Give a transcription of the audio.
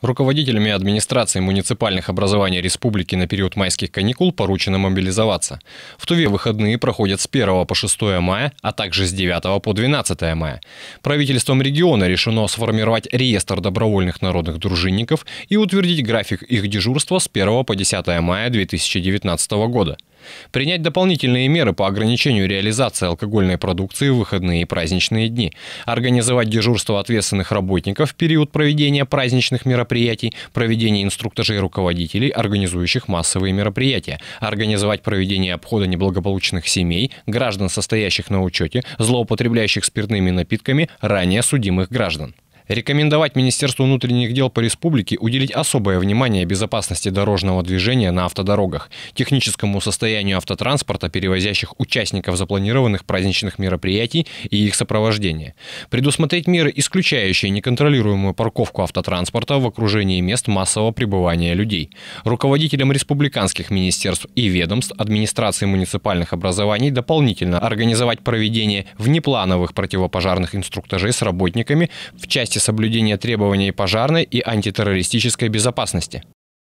Руководителями администрации муниципальных образований республики на период майских каникул поручено мобилизоваться. В Туве выходные проходят с 1 по 6 мая, а также с 9 по 12 мая. Правительством региона решено сформировать реестр добровольных народных дружинников и утвердить график их дежурства с 1 по 10 мая 2019 года. Принять дополнительные меры по ограничению реализации алкогольной продукции в выходные и праздничные дни. Организовать дежурство ответственных работников в период проведения праздничных мероприятий, проведение инструктажей руководителей, организующих массовые мероприятия. Организовать проведение обхода неблагополучных семей, граждан, состоящих на учете, злоупотребляющих спиртными напитками, ранее судимых граждан рекомендовать Министерству внутренних дел по республике уделить особое внимание безопасности дорожного движения на автодорогах, техническому состоянию автотранспорта, перевозящих участников запланированных праздничных мероприятий и их сопровождения, предусмотреть меры, исключающие неконтролируемую парковку автотранспорта в окружении мест массового пребывания людей. Руководителям республиканских министерств и ведомств, администрации муниципальных образований дополнительно организовать проведение внеплановых противопожарных инструктажей с работниками в части соблюдения требований пожарной и антитеррористической безопасности.